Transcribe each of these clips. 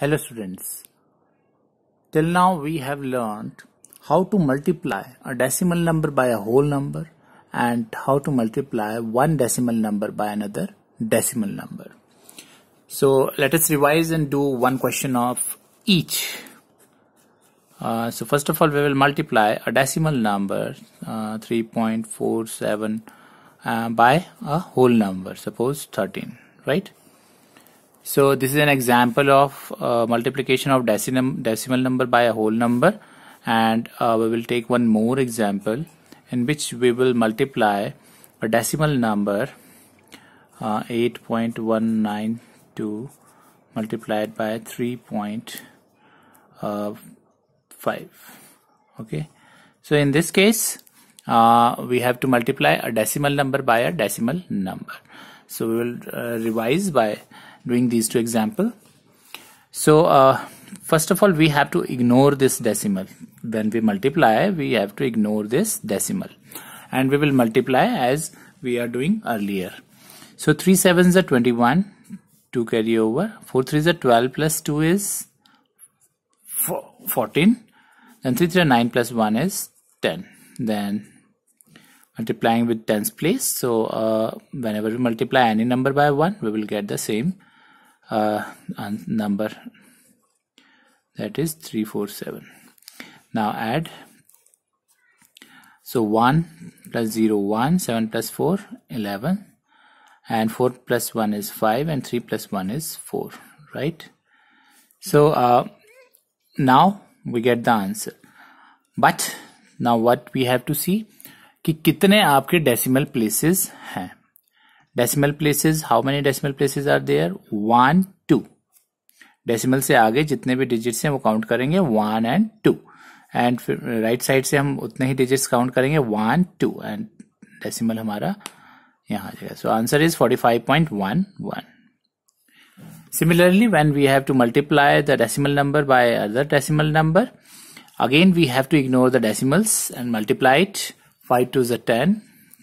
Hello students. Till now we have learned how to multiply a decimal number by a whole number and how to multiply one decimal number by another decimal number. So let us revise and do one question of each. Uh, so first of all we will multiply a decimal number uh, 3.47 uh, by a whole number suppose 13 right so this is an example of uh, multiplication of decim decimal number by a whole number and uh, we will take one more example in which we will multiply a decimal number uh, 8.192 multiplied by 3.5 uh, okay so in this case uh, we have to multiply a decimal number by a decimal number so we will uh, revise by doing these two example so uh, first of all we have to ignore this decimal when we multiply we have to ignore this decimal and we will multiply as we are doing earlier so 3 sevens are 21 2 carry over 4 3 are 12 plus 2 is 14 then 3 3 9 plus 1 is 10 then multiplying with tens place so uh, whenever we multiply any number by 1 we will get the same uh, number that is 347 now add so 1 plus 0 1 7 plus 4 11 and 4 plus 1 is 5 and 3 plus 1 is 4 right so uh, now we get the answer but now what we have to see कि कितने आपके decimal places हैं decimal places how many decimal places are there one two decimal से आगे जितने भी digits हैं वो count करेंगे one and two and right side से हम उतने ही digits count करेंगे one two and decimal हमारा यहाँ आ so answer is 45.11 similarly when we have to multiply the decimal number by other decimal number again we have to ignore the decimals and multiply it 5 to the 10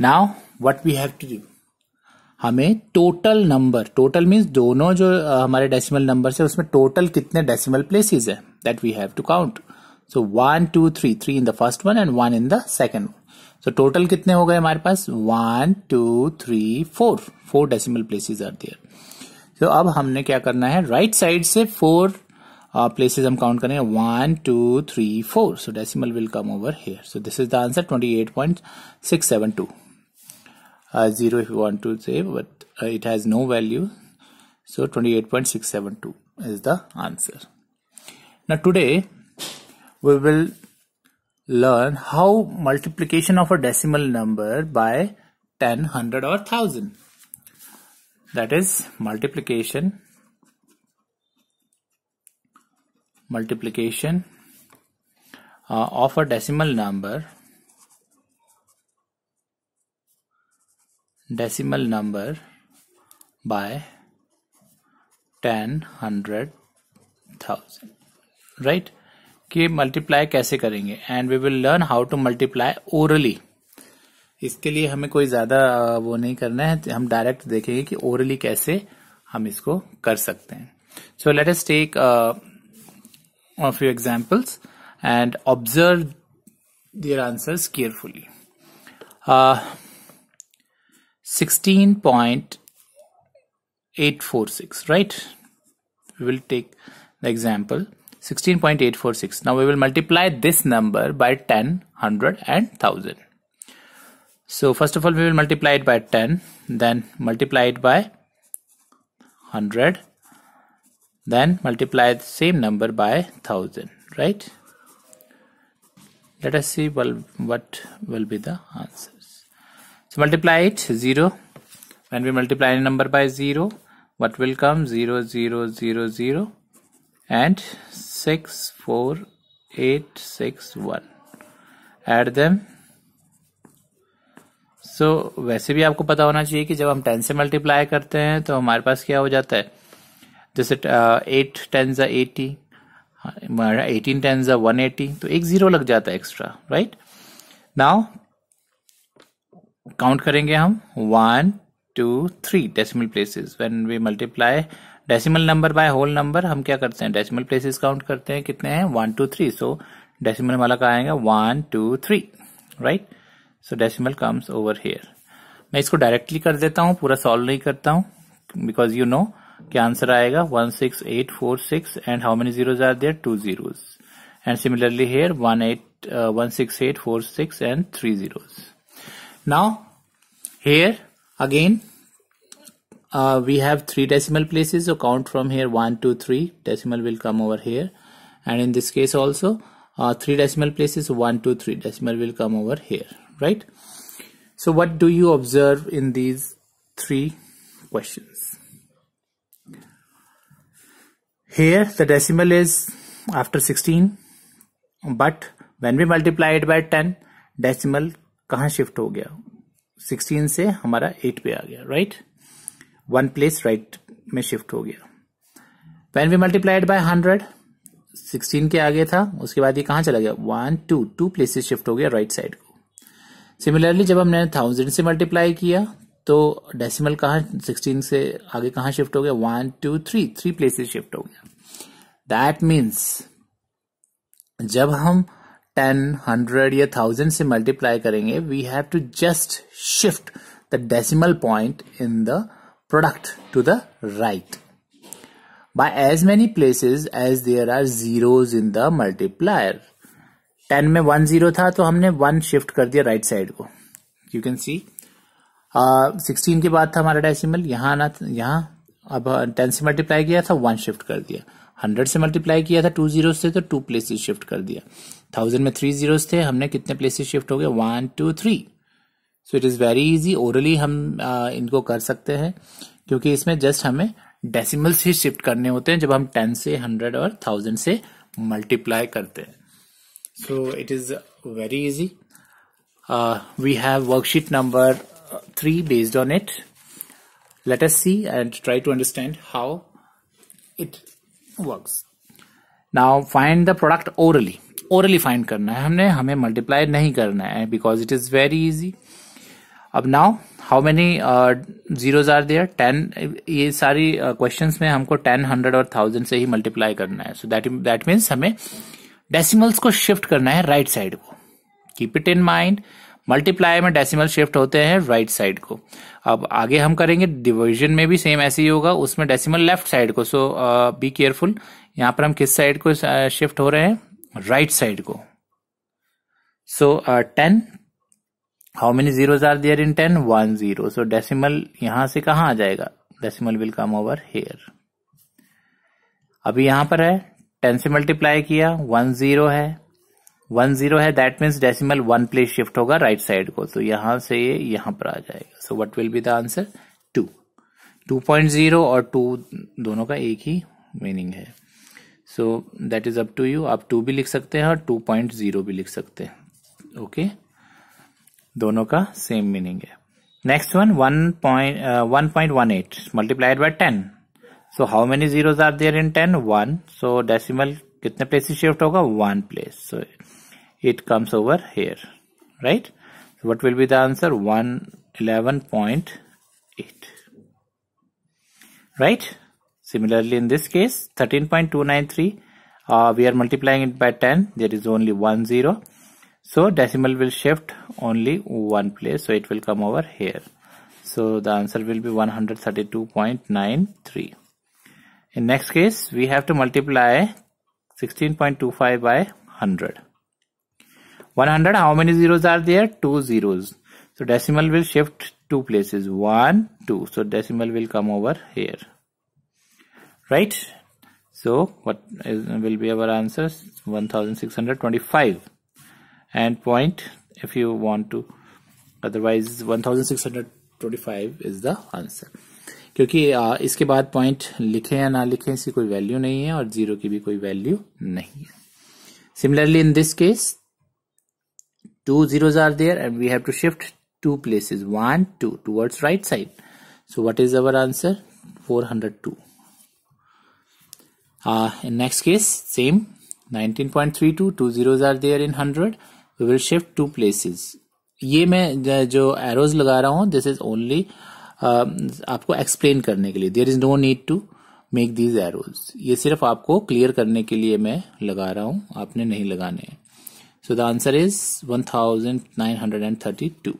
now what we have to do हमें total number total means दोनों जो हमारे decimal number है उसमें total कितने decimal places है that we have to count so one two three three in the first one and one in the second so total कितने हो गए हमारे पास one two three four four decimal places are there तो अब हमने क्या करना है राइट right साइड से फोर uh, हम काउंट करेंगे one two three four so decimal will come over here so this is the answer twenty eight point six seven two uh, 0 if you want to say but uh, it has no value so 28.672 is the answer now today we will learn how multiplication of a decimal number by 10 100 or 1000 that is multiplication multiplication uh, of a decimal number decimal number by ten hundred thousand right कि multiply कैसे करेंगे and we will learn how to multiply orally इसके लिए हमें कोई ज्यादा वो नहीं करना है हम डायरेक्ट देखेंगे कि ओरली कैसे हम इसको कर सकते हैं so let's take few examples and observe observe their carefully 16.846 right we will take the example 16.846 now we will multiply this number by 10 100 and 1000 so first of all we will multiply it by 10 then multiply it by 100 then multiply the same number by 1000 right let us see well what will be the answer multiply it 0 when we multiply any number by 0 what will come 0 0 0 0 and 6 4 8 6 1 add them so so, वैसे भी आपको पता होना चाहिए कि जब हम ten से मल्टीप्लाई करते हैं तो हमारे पास क्या हो जाता है जैसे eight ten are eighty eighteen ten are one eighty तो एक ज़ीरो लग जाता है एक्स्ट्रा राइट नाउ काउंट करेंगे हम one two three decimal places when we multiply decimal number by whole number हम क्या करते हैं डेसिमल प्लेसेस काउंट करते हैं कितने हैं one two three so decimal वाला का आएगा one two three right so decimal comes over here मैं इसको डायरेक्टली कर देता हूँ पूरा सॉल्व नहीं करता हूँ बिकॉज यू नो कि आंसर आएगा one six eight four six and how many zeros are there two zeros and similarly here one eight one six eight four six and three zeros Now here again uh, we have three decimal places so count from here 1 2 3 decimal will come over here and in this case also uh, three decimal places 1 2 3 decimal will come over here right so what do you observe in these three questions here the decimal is after 16 but when we multiply it by 10 decimal कहा shift हो गया 16 से हमारा 8 पे आ गया right one place right में shift हो गया वेन वी मल्टीप्लाइड बाय 100 16 के आगे था उसके बाद ये कहा चला गया one two two places shift हो गया राइट right साइड को सिमिलरली जब हमने थाउजेंड से मल्टीप्लाई किया तो डेसिमल कहा 16 से आगे कहा शिफ्ट हो गया one two three three places shift हो गया दैट मीन्स जब हम टेन हंड्रेड या थाउजेंड से मल्टीप्लाई करेंगे we have to just shift the decimal point in the product to the right by as many places as there are zeros in the multiplier ten में one zero था तो हमने one shift कर दिया right right side को you can see sixteen के बाद था हमारा डेसिमल यहाँ आना यहां अब टेन uh, से मल्टीप्लाई किया था वन शिफ्ट कर दिया हंड्रेड से मल्टीप्लाई किया था टू जीरो से तो टू प्लेसेस शिफ्ट कर दिया थाउजेंड में थ्री जीरोस थे हमने कितने प्लेसेस शिफ्ट हो गए one two three so it is very easy orally हम आ, इनको कर सकते हैं क्योंकि इसमें जस्ट हमें डेसिमल्स ही शिफ्ट करने होते हैं जब हम टेन से हंड्रेड और थाउजेंड से मल्टीप्लाई करते हैं so it is very easy we have worksheet number three based on it let's see and try to understand how it work now find the product orally orally find करना है हमने हमें multiply नहीं करना है because it is very easy अब now how many zeros are there ten ये सारी क्वेश्चंस uh, में हमको टेन हंड्रेड और थाउजेंड से ही मल्टीप्लाई करना है सो दैट दैट मीन्स हमें डेसिमल्स को शिफ्ट करना है राइट right साइड को keep it in mind multiply में डेसिमल शिफ्ट होते हैं राइट right साइड को अब आगे हम करेंगे डिविजन में भी सेम ऐसे ही होगा उसमें डेसिमल लेफ्ट साइड को सो बी केयरफुल यहाँ पर हम किस साइड को शिफ्ट uh, हो रहे हैं राइट साइड को so ten how many zero are are in ten one zero so decimal यहां से कहा आ जाएगा decimal will come over here अभी यहां पर है टेन से मल्टीप्लाई किया वन जीरो है वन जीरो है that means decimal one place shift होगा राइट right साइड को तो so, यहां से ये यहां पर आ जाएगा so what will be the answer two two point zero और टू दोनों का एक ही मीनिंग है so that is up to you आप टू भी लिख सकते हैं और टू पॉइंट जीरो भी लिख सकते हैं ओके दोनों का सेम मीनिंग है next one one point one point one eight multiplied by ten so how many zeros are there in ten one so decimal कितने प्लेस से शिफ्ट होगा one place so it comes over here right what will be the answer one eleven point eight right Similarly, in this case, 13.293, uh, we are multiplying it by 10. There is only one zero. So decimal will shift only one place. So it will come over here. So the answer will be 132.93. In next case, we have to multiply 16.25 by 100. 100, how many zeros are there? Two zeros. So decimal will shift two places. One, two. So decimal will come over here right so what is, will be our answer 1625 and point if you want to otherwise 1625 is the answer Because uh, this, बाद point लिखे या ना लिखे इसकी कोई value नहीं है और जीरो की भी कोई value two zeros are there and we have to shift two places one two towards right side so what is our answer 402 Uh, in next case, same 19.32, two zeros are there in 100. We will shift two places. ये मैं जो arrows लगा रहा हूँ this is only आपको explain करने के लिए there is no need to make these arrows ये सिर्फ आपको क्लियर करने के लिए मैं लगा रहा हूँ आपने नहीं लगाने हैं So the answer is 1932.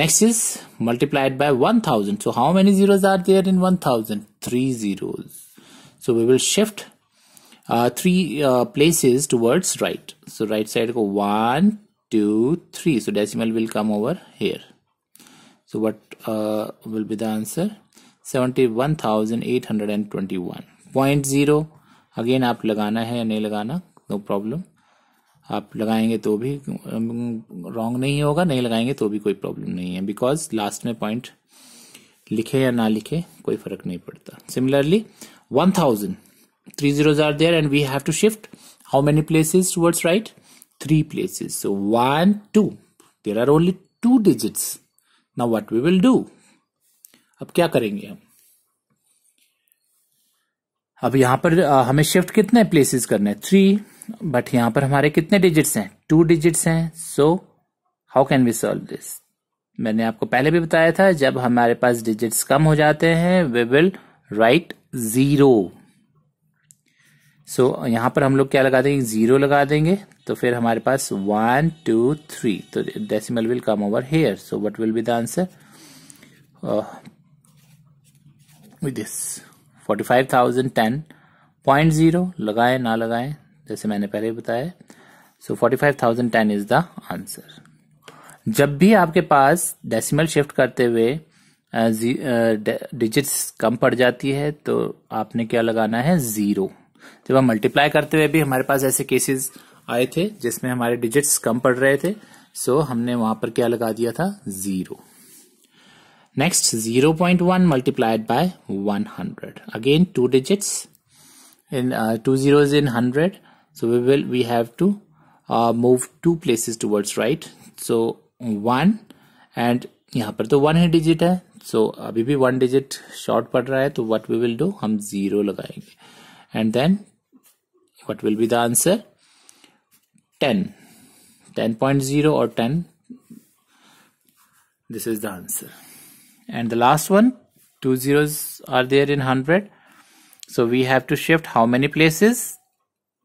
Next is multiplied by 1000. So how many zeros are there in 1000? Three zeros. so we will shift uh, three uh, places towards right so right side go one two three so decimal will come over here so what uh, will be the answer 71,821.0 again आप लगाना है या नहीं लगाना no problem आप लगाएंगे तो भी रॉन्ग नहीं होगा नहीं लगाएंगे तो भी कोई प्रॉब्लम नहीं है बिकॉज लास्ट में पॉइंट लिखे या ना लिखे कोई फर्क नहीं पड़ता similarly one thousand. three zeros are there and we have to shift how many places towards right three places so one two there are only two digits now what we will do अब क्या करेंगे हम अब यहाँ पर हमें shift कितने places करने हैं Three. But यहाँ पर हमारे कितने digits हैं Two digits हैं So how can we solve this? मैंने आपको पहले भी बताया था जब हमारे पास डिजिट्स कम हो जाते हैं we will write zero so यहां पर हम लोग क्या लगा देंगे ज़ीरो लगा देंगे तो फिर हमारे पास वन टू थ्री तो decimal will come over here so what will be the answer with forty five thousand ten point zero लगाए ना लगाएं जैसे मैंने पहले बताया so forty five thousand ten is the answer जब भी आपके पास डेसिमल शिफ्ट करते हुए डिजिट्स कम पड़ जाती है तो आपने क्या लगाना है जीरो जब हम मल्टीप्लाई करते हुए भी हमारे पास ऐसे केसेस आए थे जिसमें हमारे डिजिट्स कम पड़ रहे थे सो so, हमने वहां पर क्या लगा दिया था zero next zero point one multiplied by one hundred again two digits in two zero in hundred so we will we have to move two places towards right so one and यहां पर तो one ही digit है so, अभी भी one digit short पड़ रहा है तो व्हाट वी विल डू हम जीरो लगाएंगे and then what will be the answer ten or ten. this is the answer and the last one two zeros are there in 100 so we have to shift how many places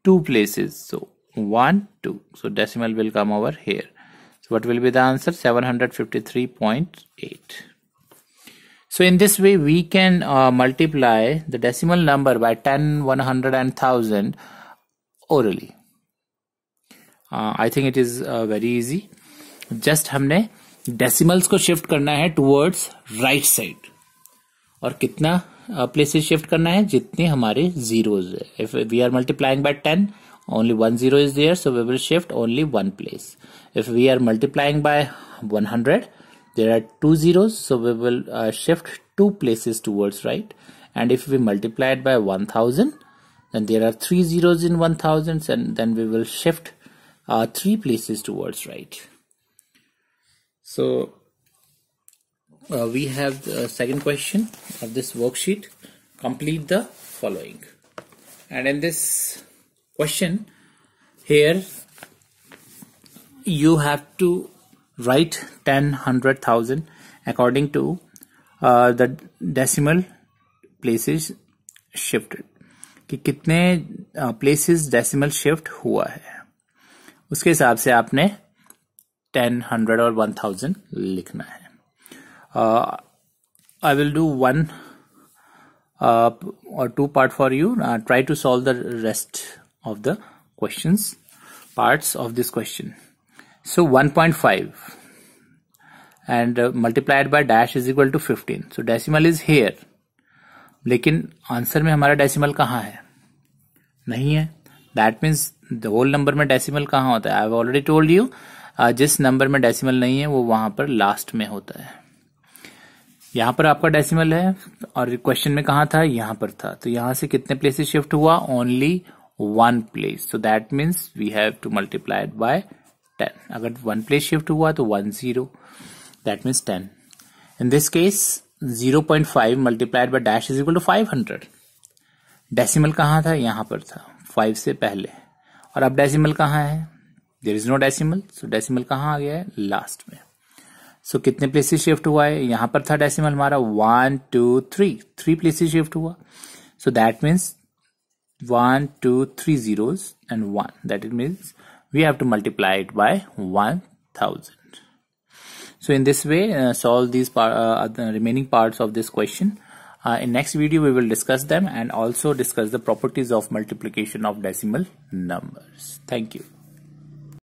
two places so one two so decimal will come over here so what will be the answer 753.8 so in this way, we can uh, multiply the decimal number by 10, 100 and 1000 orally. Uh, I think it is uh, very easy. Just हमने decimals को shift karna hai towards right side. और कितना uh, places shift karna hai? जितने हमारे zeros If we are multiplying by 10, only one zero is there, so we will shift only one place. If we are multiplying by 100, there are two zeros so we will uh, shift two places towards right and if we multiply it by 1000 then there are three zeros in one thousand, and then we will shift uh, three places towards right so uh, we have the second question of this worksheet complete the following and in this question here you have to write 10 hundred thousand according to uh, the decimal places shifted कि कितने uh, places decimal shift हुआ है उसके हिसाब से आपने 10 hundred और 1000 लिखना है uh, I will do one uh, or two parts for you try to solve the rest of the questions parts of this question So 1.5 and uh, multiplied by dash is equal to 15. So decimal is here. लेकिन answer में हमारा decimal कहाँ है नहीं है that means the whole number में decimal कहाँ होता है आई ऑलरेडी टोल्ड यू जिस नंबर में डेसिमल नहीं है वो वहां पर लास्ट में होता है यहां पर आपका डेसिमल है और क्वेश्चन में कहा था यहां पर था तो यहां से कितने प्लेसेस शिफ्ट हुआ only one place so that means we have to multiplied by ten अगर वन प्लेस शिफ्ट हुआ तो one zero that means ten in this case zero point five multiplied by dash is equal to five hundred decimal कहाँ था यहाँ पर था five से पहले और अब डेसीमल कहाँ है there is no decimal so decimal कहाँ आ गया है लास्ट में सो so, कितने प्लेसेस शिफ्ट हुआ है यहाँ पर था डेसीमल हमारा one two three three places shift हुआ so that means one two three zeros and one that it means we have to multiply it by 1000 so in this way uh, solve these par uh, the uh, remaining parts of this question uh, in next video we will discuss them and also discuss the properties of multiplication of decimal numbers thank you